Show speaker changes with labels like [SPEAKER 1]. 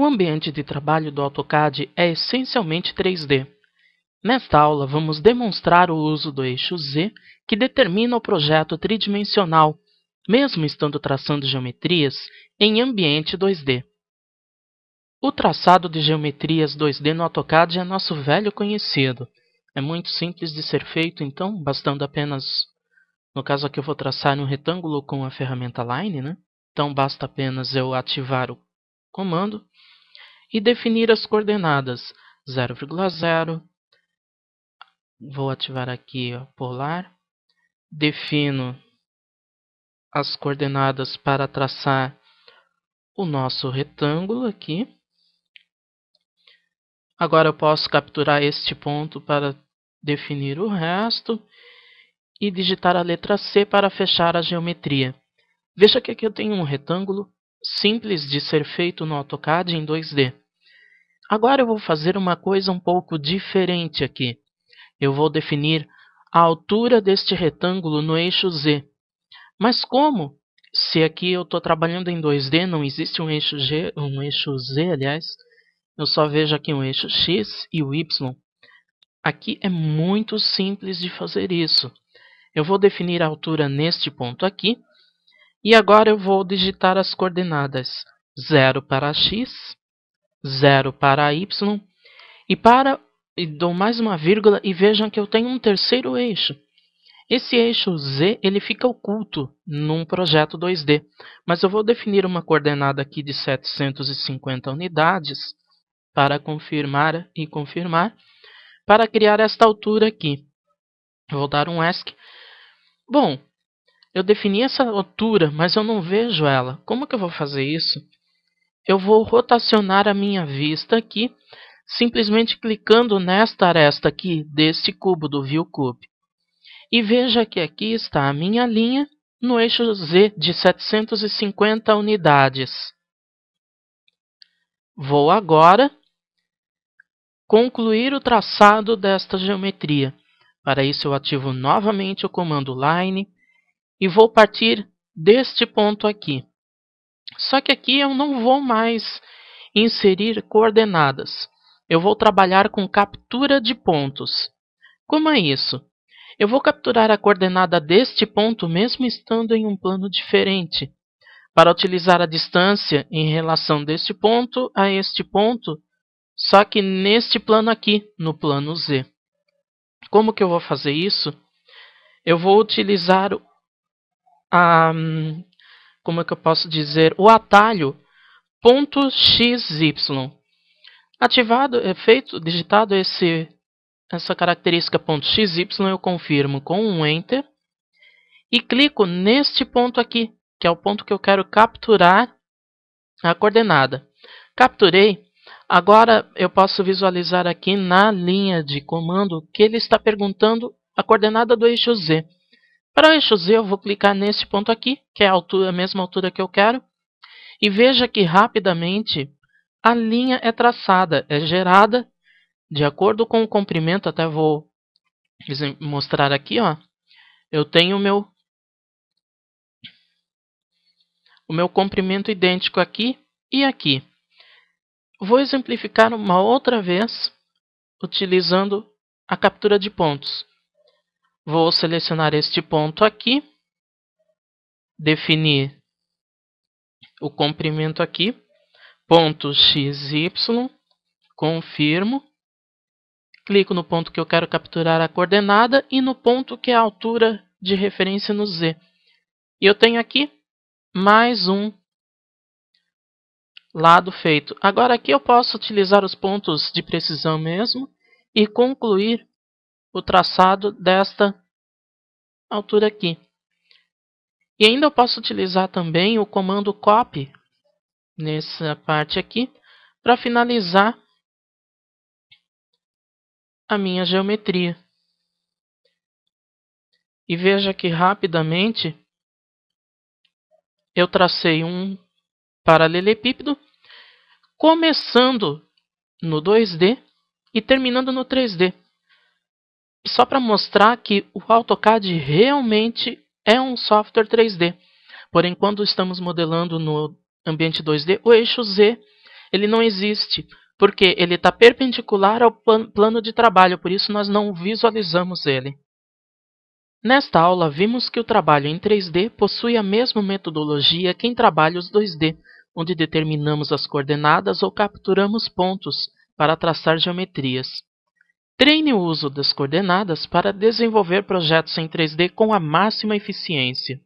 [SPEAKER 1] O ambiente de trabalho do AutoCAD é essencialmente 3D. Nesta aula, vamos demonstrar o uso do eixo Z, que determina o projeto tridimensional, mesmo estando traçando geometrias, em ambiente 2D. O traçado de geometrias 2D no AutoCAD é nosso velho conhecido. É muito simples de ser feito, então, bastando apenas... No caso aqui eu vou traçar um retângulo com a ferramenta Line, né? Então basta apenas eu ativar o comando e definir as coordenadas 0,0. Vou ativar aqui polar. Defino as coordenadas para traçar o nosso retângulo aqui. Agora eu posso capturar este ponto para definir o resto e digitar a letra C para fechar a geometria. Veja que aqui eu tenho um retângulo simples de ser feito no AutoCAD em 2D. Agora eu vou fazer uma coisa um pouco diferente aqui. Eu vou definir a altura deste retângulo no eixo Z. Mas como? Se aqui eu estou trabalhando em 2D, não existe um eixo, G, um eixo Z, aliás, eu só vejo aqui um eixo X e o Y. Aqui é muito simples de fazer isso. Eu vou definir a altura neste ponto aqui, e agora eu vou digitar as coordenadas 0 para x, 0 para y, e para e dou mais uma vírgula e vejam que eu tenho um terceiro eixo. Esse eixo z ele fica oculto num projeto 2D, mas eu vou definir uma coordenada aqui de 750 unidades para confirmar e confirmar, para criar esta altura aqui. Vou dar um ESC. Bom, eu defini essa altura, mas eu não vejo ela. Como que eu vou fazer isso? Eu vou rotacionar a minha vista aqui, simplesmente clicando nesta aresta aqui, deste cubo do ViewCube. E veja que aqui está a minha linha no eixo Z de 750 unidades. Vou agora concluir o traçado desta geometria. Para isso eu ativo novamente o comando line, e vou partir deste ponto aqui. Só que aqui eu não vou mais inserir coordenadas. Eu vou trabalhar com captura de pontos. Como é isso? Eu vou capturar a coordenada deste ponto mesmo estando em um plano diferente. Para utilizar a distância em relação deste ponto a este ponto, só que neste plano aqui, no plano Z. Como que eu vou fazer isso? Eu vou utilizar a, como é que eu posso dizer, o atalho ponto .xy. Ativado, é feito, digitado esse, essa característica ponto .xy, eu confirmo com um Enter e clico neste ponto aqui, que é o ponto que eu quero capturar a coordenada. Capturei. Agora eu posso visualizar aqui na linha de comando que ele está perguntando a coordenada do eixo Z. Para o eixo Z, eu vou clicar nesse ponto aqui, que é a, altura, a mesma altura que eu quero. E veja que rapidamente a linha é traçada, é gerada de acordo com o comprimento. Até vou mostrar aqui, ó. Eu tenho o meu o meu comprimento idêntico aqui e aqui. Vou exemplificar uma outra vez utilizando a captura de pontos. Vou selecionar este ponto aqui, definir o comprimento aqui, ponto XY, confirmo, clico no ponto que eu quero capturar a coordenada e no ponto que é a altura de referência no Z. E eu tenho aqui mais um lado feito. Agora aqui eu posso utilizar os pontos de precisão mesmo e concluir o traçado desta altura aqui. E ainda eu posso utilizar também o comando copy nessa parte aqui para finalizar a minha geometria. E veja que rapidamente eu tracei um paralelepípedo começando no 2D e terminando no 3D só para mostrar que o AutoCAD realmente é um software 3D. Porém, quando estamos modelando no ambiente 2D, o eixo Z ele não existe, porque ele está perpendicular ao plano de trabalho, por isso nós não visualizamos ele. Nesta aula, vimos que o trabalho em 3D possui a mesma metodologia que em trabalhos 2D, onde determinamos as coordenadas ou capturamos pontos para traçar geometrias. Treine o uso das coordenadas para desenvolver projetos em 3D com a máxima eficiência.